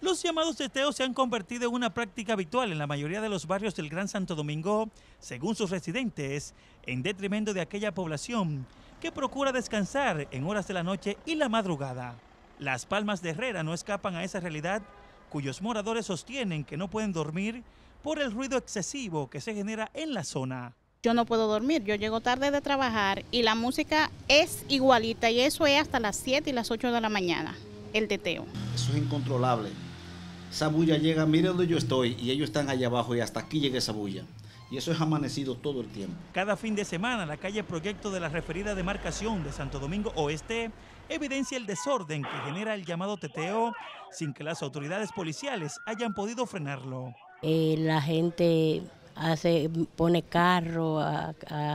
Los llamados teteos se han convertido en una práctica habitual en la mayoría de los barrios del Gran Santo Domingo, según sus residentes, en detrimento de aquella población que procura descansar en horas de la noche y la madrugada. Las Palmas de Herrera no escapan a esa realidad, cuyos moradores sostienen que no pueden dormir por el ruido excesivo que se genera en la zona. Yo no puedo dormir, yo llego tarde de trabajar y la música es igualita y eso es hasta las 7 y las 8 de la mañana, el teteo. Eso es incontrolable. ...Sabuya llega, mire donde yo estoy, y ellos están allá abajo y hasta aquí llega esa Y eso es amanecido todo el tiempo. Cada fin de semana, la calle Proyecto de la referida demarcación de Santo Domingo Oeste evidencia el desorden que genera el llamado teteo sin que las autoridades policiales hayan podido frenarlo. Eh, la gente hace, pone carro, a,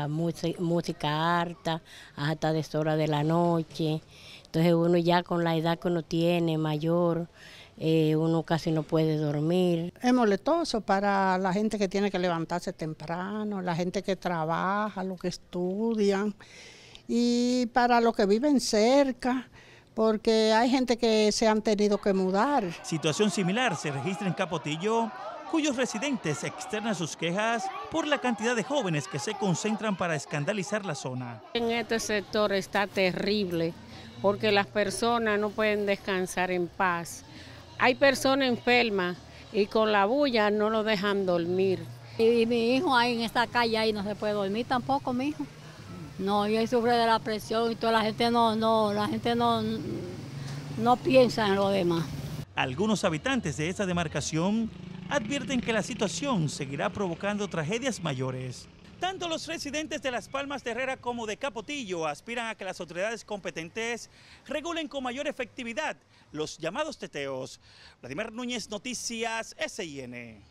música, harta, hasta de horas de la noche. Entonces uno ya con la edad que uno tiene, mayor, eh, uno casi no puede dormir. Es molestoso para la gente que tiene que levantarse temprano, la gente que trabaja, los que estudian y para los que viven cerca porque hay gente que se han tenido que mudar. Situación similar se registra en Capotillo, cuyos residentes externan sus quejas por la cantidad de jóvenes que se concentran para escandalizar la zona. En este sector está terrible, porque las personas no pueden descansar en paz. Hay personas enfermas y con la bulla no lo dejan dormir. Y, mi hijo ahí en esta calle ahí no se puede dormir tampoco, mi hijo. No, y él sufre de la presión y toda la gente no, no, la gente no, no piensa en lo demás. Algunos habitantes de esta demarcación advierten que la situación seguirá provocando tragedias mayores. Tanto los residentes de Las Palmas de Herrera como de Capotillo aspiran a que las autoridades competentes regulen con mayor efectividad los llamados teteos. Vladimir Núñez, Noticias SIN.